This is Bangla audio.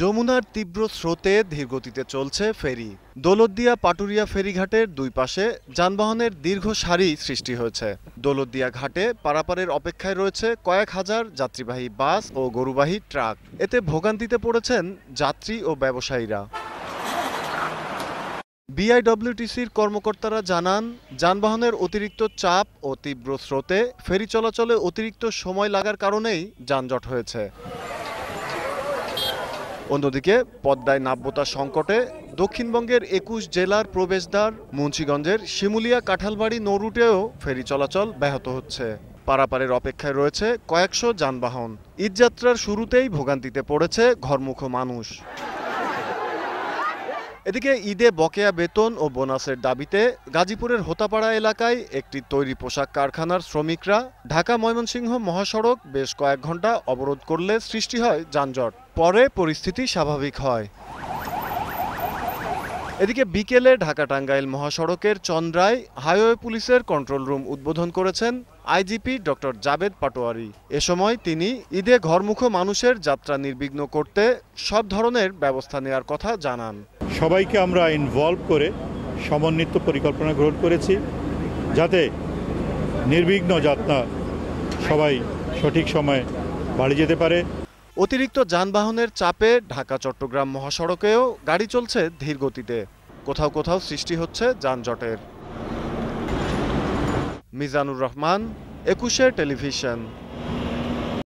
যমুনার তীব্র স্রোতে ধীরগতিতে চলছে ফেরি দোলদিয়া পাটুরিয়া ফেরিঘাটের দুই পাশে যানবাহনের দীর্ঘ সারি সৃষ্টি হয়েছে দোলদিয়া ঘাটে পারাপারের অপেক্ষায় রয়েছে কয়েক হাজার যাত্রীবাহী বাস ও গরুবাহী ট্রাক এতে ভোগান্তিতে পড়েছেন যাত্রী ও ব্যবসায়ীরা বিআইডব্লিউটিসির কর্মকর্তারা জানান যানবাহনের অতিরিক্ত চাপ ও তীব্র স্রোতে ফেরি চলাচলে অতিরিক্ত সময় লাগার কারণেই যানজট হয়েছে অন্যদিকে পদ্মায় নাব্যতা সংকটে দক্ষিণবঙ্গের একুশ জেলার প্রবেশদ্বার মুন্সীগঞ্জের শিমুলিয়া কাঁঠালবাড়ি নৌরুটেও ফেরি চলাচল ব্যাহত হচ্ছে পারাপারের অপেক্ষায় রয়েছে কয়েকশো যানবাহন ঈদযাত্রার শুরুতেই ভোগান্তিতে পড়েছে ঘরমুখ মানুষ এদিকে ঈদে বকেয়া বেতন ও বোনাসের দাবিতে গাজীপুরের হোতাপাড়া এলাকায় একটি তৈরি পোশাক কারখানার শ্রমিকরা ঢাকা ময়মনসিংহ মহাসড়ক বেশ কয়েক ঘন্টা অবরোধ করলে সৃষ্টি হয় যানজট পরে পরিস্থিতি স্বাভাবিক হয় এদিকে বিকেলে ঢাকা টাঙ্গাইল মহাসড়কের চন্দ্রায় হাইওয়ে পুলিশের কন্ট্রোল রুম উদ্বোধন করেছেন আইজিপি ডক্টর জাবেদ পাটোয়ারি এ সময় তিনি ঈদে ঘরমুখ মানুষের যাত্রা নির্বিঘ্ন করতে সব ধরনের ব্যবস্থা নেওয়ার কথা জানান সবাইকে আমরা ইনভলভ করে সমন্বিত পরিকল্পনা গ্রহণ করেছি যাতে নির্বিঘ্ন যাত্রা সবাই সঠিক সময়ে বাড়ি যেতে পারে অতিরিক্ত যানবাহনের চাপে ঢাকা চট্টগ্রাম মহাসড়কেও গাড়ি চলছে ধীর গতিতে কোথাও কোথাও সৃষ্টি হচ্ছে যানজটের মিজানুর রহমান একুশে টেলিভিশন